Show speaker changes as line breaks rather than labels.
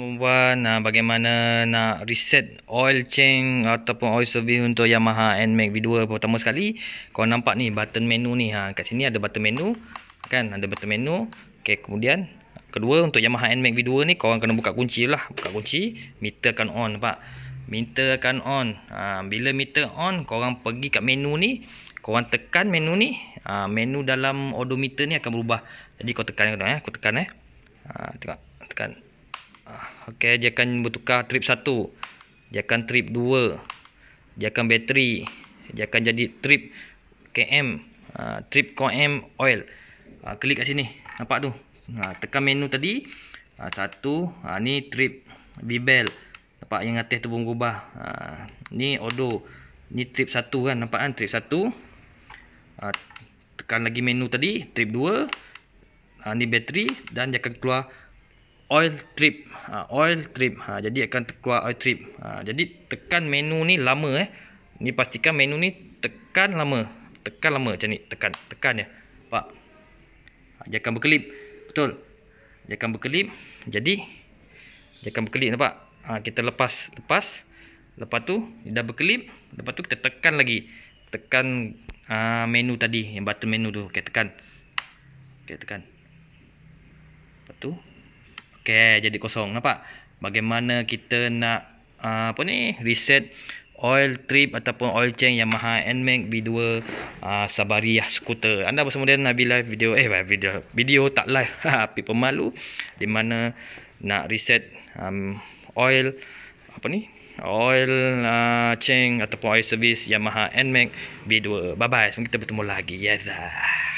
Membuat uh, ah, bagaimana nak reset oil change ataupun oil service untuk Yamaha NMAX V2 pertama sekali Kau nampak ni button menu ni ha. kat sini ada button menu kan ada button menu okay, kemudian kedua untuk Yamaha NMAX V2 ni korang kena buka kunci lah buka kunci meter akan on nampak meter akan on ha, bila meter on kau korang pergi kat menu ni kau korang tekan menu ni ha, menu dalam odometer ni akan berubah jadi kau tekan kau eh, kau tekan, eh. Ha, tengok tekan Ah, okey, dia akan bertukar trip 1. Dia akan trip 2. Dia akan bateri. Dia akan jadi trip KM. Uh, ah, trip KM oil. Uh, klik kat sini. Nampak tu? Ha, tekan menu tadi. Ha, satu. Ha, ni trip bibel. Nampak yang atas tu pun berubah. Ha, ni odo. Ni trip satu kan. Nampak kan? Trip satu. Ha, tekan lagi menu tadi. Trip dua. Ha, ni bateri. Dan dia akan keluar oil trip ha, oil trip ha, jadi akan keluar oil trip ha, jadi tekan menu ni lama eh ni pastikan menu ni tekan lama tekan lama macam ni tekan tekan ya pak ha, dia akan berkelip betul dia akan berkelip jadi dia akan berkelip nampak ha, kita lepas lepas lepas tu dia dah berkelip lepas tu kita tekan lagi tekan uh, menu tadi yang button menu tu okey tekan okey tekan lepas tu scare jadi kosong nampak bagaimana kita nak uh, apa ni reset oil trip ataupun oil change Yamaha Nmax V2 uh, ah, Sabariah skuter anda bersama dengan Nabi live video eh video video tak live api pemalu di mana nak reset um, oil apa ni oil uh, change ataupun oil service Yamaha Nmax V2 bye bye sampai kita bertemu lagi yazah